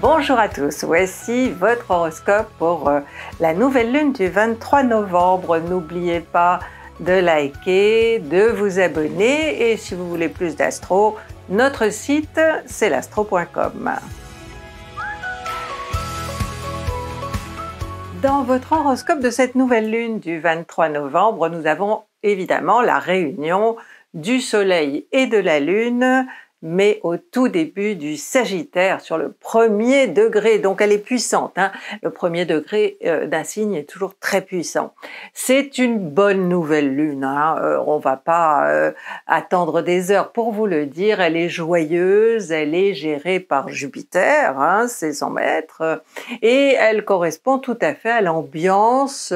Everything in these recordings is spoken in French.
Bonjour à tous, voici votre horoscope pour euh, la nouvelle lune du 23 novembre. N'oubliez pas de liker, de vous abonner et si vous voulez plus d'astro, notre site c'est l'astro.com. Dans votre horoscope de cette nouvelle lune du 23 novembre, nous avons évidemment la réunion du Soleil et de la Lune mais au tout début du Sagittaire, sur le premier degré. Donc elle est puissante. Hein. le premier degré euh, d'un signe est toujours très puissant. C'est une bonne nouvelle lune. Hein. Euh, on va pas euh, attendre des heures pour vous le dire. Elle est joyeuse, elle est gérée par Jupiter, hein, ses maître, et elle correspond tout à fait à l'ambiance.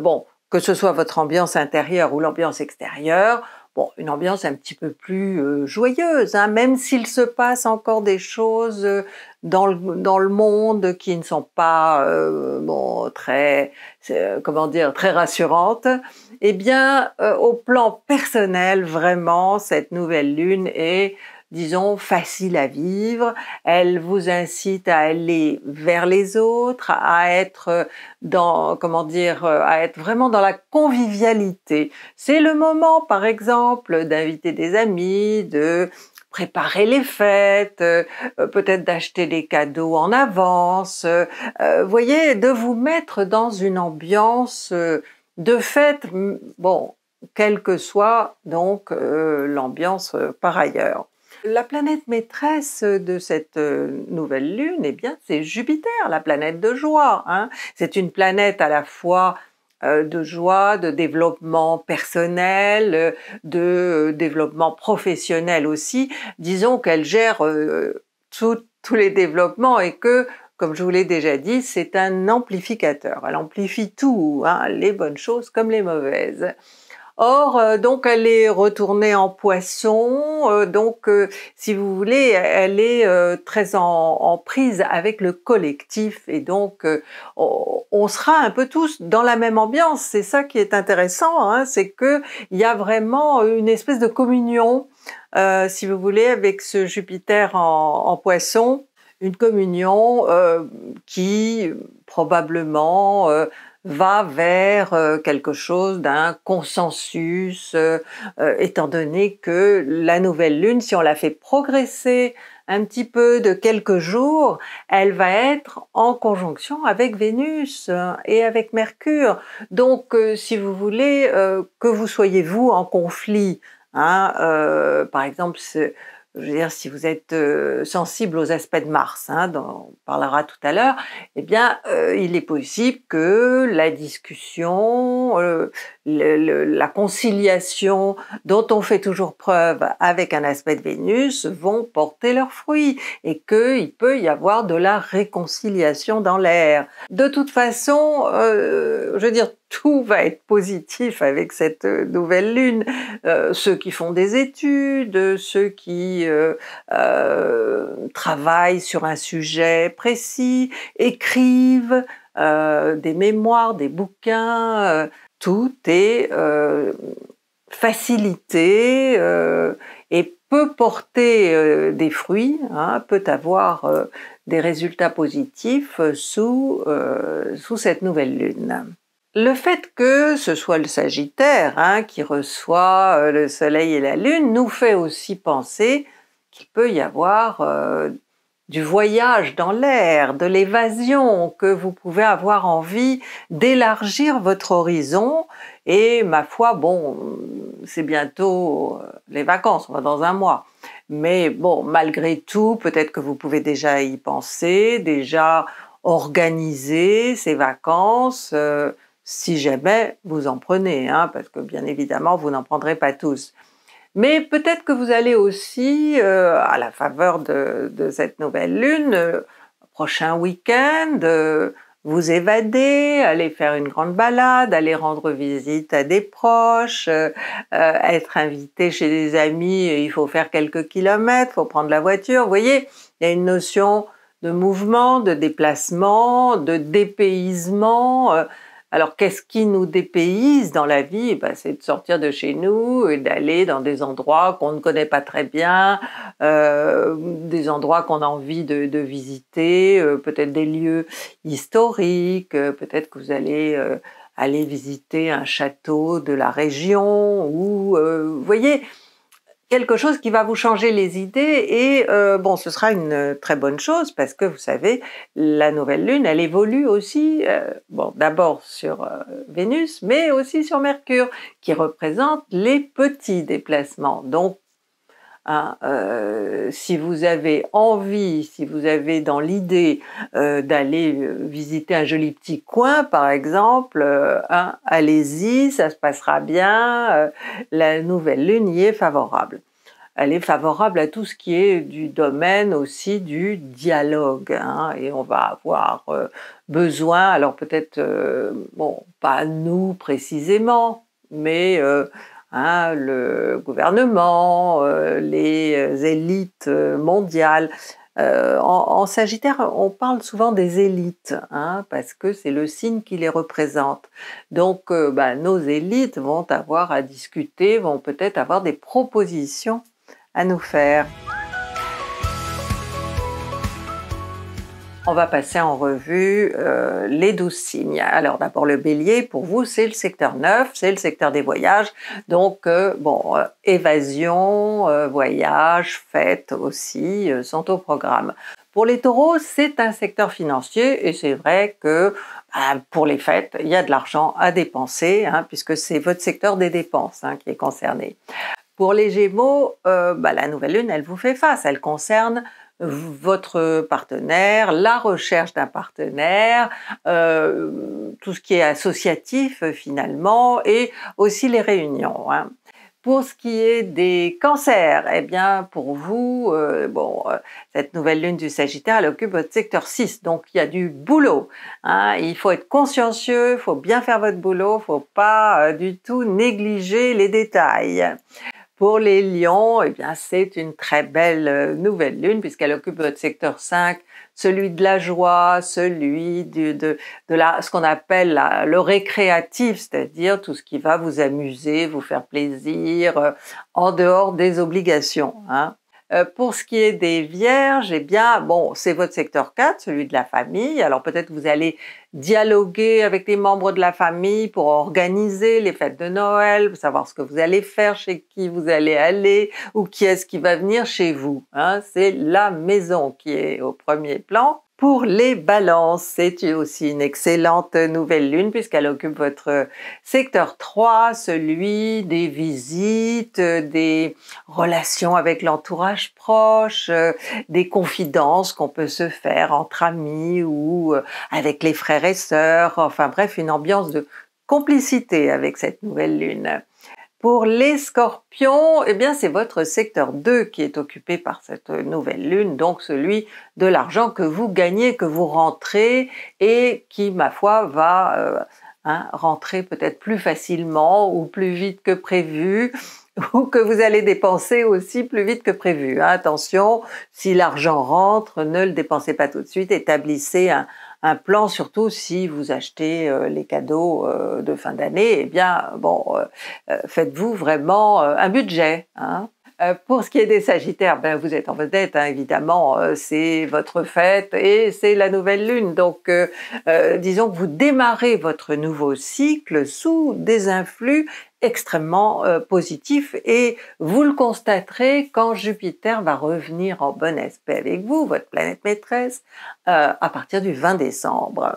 bon, que ce soit votre ambiance intérieure ou l'ambiance extérieure, Bon, une ambiance un petit peu plus euh, joyeuse, hein, même s'il se passe encore des choses euh, dans, le, monde qui ne sont pas euh, bon, très, comment dire, très rassurantes. Eh bien, au plan personnel, vraiment, cette nouvelle lune est disons, facile à vivre. elle vous incite à aller vers les autres, à être dans, comment dire, à être vraiment dans la convivialité. C'est le moment, par exemple, d'inviter des amis, de préparer les fêtes, euh, peut-être d'acheter des cadeaux en avance, euh, voyez, de vous mettre dans une ambiance euh, de fête, bon, quelle que soit donc l'ambiance par ailleurs la planète maîtresse de cette euh, nouvelle lune, eh bien, c'est Jupiter, la planète de joie. Hein. C'est une planète à la fois euh, de joie, de développement personnel, de développement professionnel aussi. Disons qu'elle gère euh, tous les développements et que comme je vous l'ai déjà dit, c'est un amplificateur. Elle amplifie tout, hein, les bonnes choses comme les mauvaises. Or, euh, donc, elle est retournée en poisson. Euh, donc, euh, si vous voulez, elle est très en, en, prise avec le collectif. Et donc, on sera un peu tous dans la même ambiance. C'est ça qui est intéressant, hein, c'est qu'il y a vraiment une espèce de communion, si vous voulez, avec ce Jupiter en, en poisson. Une communion qui, probablement, va vers euh, quelque chose d'un consensus, euh, euh, étant donné que la nouvelle lune, si on la fait progresser un petit peu de quelques jours, elle va être en conjonction avec Vénus et avec Mercure. Donc, si vous voulez que vous soyez vous en conflit, hein, par exemple, je veux dire, si vous êtes euh, sensible aux aspects de Mars, hein, dont on parlera tout à l'heure, eh bien, euh, il est possible que la discussion, euh, la conciliation dont on fait toujours preuve avec un aspect de Vénus vont porter leurs fruits et qu'il peut y avoir de la réconciliation dans l'air. De toute façon, je veux dire, tout va être positif avec cette euh, nouvelle lune. Euh, ceux qui font des études, ceux qui euh, travaillent sur un sujet précis, écrivent des mémoires, des bouquins, tout est facilité et peut porter des fruits, hein, peut avoir des résultats positifs sous, sous cette nouvelle lune. Le fait que ce soit le Sagittaire hein, qui reçoit euh, le Soleil et la Lune nous fait aussi penser qu'il peut y avoir euh, du voyage dans l'air, de l'évasion, que vous pouvez avoir envie d'élargir votre horizon. Et ma foi, bon, c'est bientôt euh, les vacances, on va dans un mois. Mais bon, malgré tout, peut-être que vous pouvez déjà y penser, déjà organiser ces vacances si jamais vous en prenez, hein, parce que bien évidemment, vous n'en prendrez pas tous. Mais peut-être que vous allez aussi, euh, à la faveur de, cette nouvelle lune, euh, prochain week-end, euh, vous évader, aller faire une grande balade, aller rendre visite à des proches, être invité chez des amis, il faut faire quelques kilomètres, il faut prendre la voiture. Vous voyez, il y a une notion de mouvement, de déplacement, de dépaysement alors qu'est-ce qui nous dépayse dans la vie eh ben, C'est de sortir de chez nous et d'aller dans des endroits qu'on ne connaît pas très bien, euh, des endroits qu'on a envie de, visiter, euh, peut-être des lieux historiques, euh, peut-être que vous allez aller visiter un château de la région ou, vous voyez, quelque chose qui va vous changer les idées et euh, bon, ce sera une euh, très bonne chose parce que vous savez, la nouvelle lune, elle évolue aussi, euh, bon, d'abord sur Vénus, mais aussi sur Mercure, qui représente les petits déplacements. Donc Hein, euh, si vous avez envie, si vous avez dans l'idée euh, d'aller euh, visiter un joli petit coin, par exemple, hein, allez-y, ça se passera bien. la nouvelle lune y est favorable. Elle est favorable à tout ce qui est du domaine aussi du dialogue. Hein, et on va avoir besoin, alors peut-être, bon, pas nous précisément, mais Hein, le gouvernement, euh, les élites mondiales. Euh, en, Sagittaire, on parle souvent des élites, hein, parce que c'est le signe qui les représente. Donc, euh, ben, nos élites vont avoir à discuter, vont peut-être avoir des propositions à nous faire. On va passer en revue euh, les douze signes. Alors d'abord le bélier, pour vous c'est le secteur neuf, c'est le secteur des voyages. Donc euh, bon, euh, évasion, voyage, fête aussi sont au programme. Pour les taureaux, c'est un secteur financier et c'est vrai que ah, pour les fêtes, il y a de l'argent à dépenser hein, puisque c'est votre secteur des dépenses hein, qui est concerné. Pour les gémeaux, bah, la nouvelle lune, elle vous fait face, elle concerne votre partenaire, la recherche d'un partenaire, euh, tout ce qui est associatif euh, finalement, et aussi les réunions. Hein. Pour ce qui est des cancers, eh bien, pour vous, euh, bon, cette nouvelle lune du Sagittaire, elle occupe votre secteur 6, donc il y a du boulot. Hein. il faut être consciencieux, il faut bien faire votre boulot, il ne faut pas du tout négliger les détails. Pour les lions, eh bien, c'est une très belle euh, nouvelle lune puisqu'elle occupe votre secteur 5, celui de la joie, celui de, la, ce qu'on appelle le récréatif, c'est-à-dire tout ce qui va vous amuser, vous faire plaisir, euh, en dehors des obligations. Hein. Euh, pour ce qui est des vierges, eh bien, bon, c'est votre secteur 4, celui de la famille. Alors peut-être vous allez dialoguer avec les membres de la famille pour organiser les fêtes de Noël, pour savoir ce que vous allez faire, chez qui vous allez aller ou qui est-ce qui va venir chez vous. Hein. C'est la maison qui est au premier plan. Pour les balances, c'est aussi une excellente nouvelle lune puisqu'elle occupe votre secteur 3, celui des visites, des relations avec l'entourage proche, euh, des confidences qu'on peut se faire entre amis ou euh, avec les frères et sœurs, enfin bref, une ambiance de complicité avec cette nouvelle lune. Pour les scorpions, eh bien, c'est votre secteur 2 qui est occupé par cette nouvelle lune, donc celui de l'argent que vous gagnez, que vous rentrez et qui, ma foi, va euh, hein, rentrer peut-être plus facilement ou plus vite que prévu ou que vous allez dépenser aussi plus vite que prévu. Hein. Attention, si l'argent rentre, ne le dépensez pas tout de suite, établissez un, un plan, surtout si vous achetez euh, les cadeaux euh, de fin d'année, eh bien, bon, euh, faites-vous vraiment un budget. Hein. pour ce qui est des Sagittaires, ben vous êtes en vedette, hein, évidemment, c'est votre fête et c'est la nouvelle lune. Donc, disons que vous démarrez votre nouveau cycle sous des influx extrêmement euh, positif et vous le constaterez quand Jupiter va revenir en bon aspect avec vous, votre planète maîtresse, euh, à partir du 20 décembre.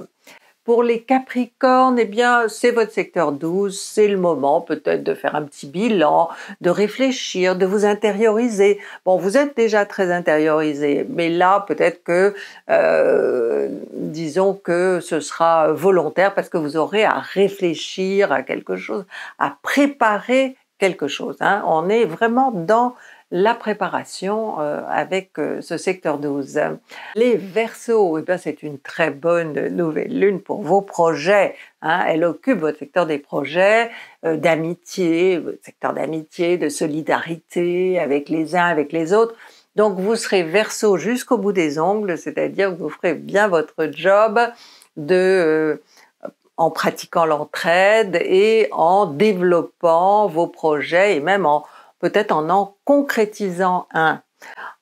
Pour les Capricornes, eh bien, c'est votre secteur 12, c'est le moment peut-être de faire un petit bilan, de réfléchir, de vous intérioriser. Bon, vous êtes déjà très intériorisé, mais là, peut-être que euh, disons que ce sera volontaire parce que vous aurez à réfléchir à quelque chose, à préparer quelque chose. Hein. On est vraiment dans la préparation euh, avec euh, ce secteur 12. Les versos, eh c'est une très bonne nouvelle lune pour vos projets. Hein. Elle occupe votre secteur des projets, euh, d'amitié, votre secteur d'amitié, de solidarité avec les uns, avec les autres. Donc vous serez verso jusqu'au bout des ongles, c'est-à-dire que vous ferez bien votre job euh, en pratiquant l'entraide et en développant vos projets et même peut-être en en concrétisant un.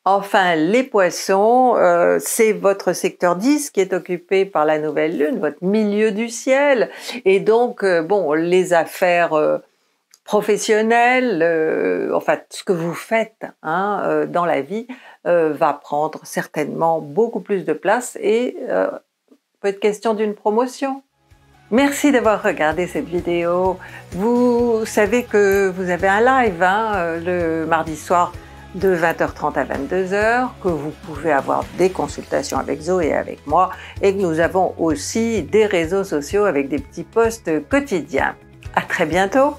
Enfin, les poissons, euh, c'est votre secteur 10 qui est occupé par la nouvelle lune, votre milieu du ciel. Et donc, euh, bon, les affaires professionnel, en euh, enfin ce que vous faites hein, euh, dans la vie euh, va prendre certainement beaucoup plus de place et peut être question d'une promotion. Merci d'avoir regardé cette vidéo. Vous savez que vous avez un live hein, le mardi soir de 20h30 à 22h, que vous pouvez avoir des consultations avec Zoé et avec moi, et que nous avons aussi des réseaux sociaux avec des petits posts quotidiens. À très bientôt!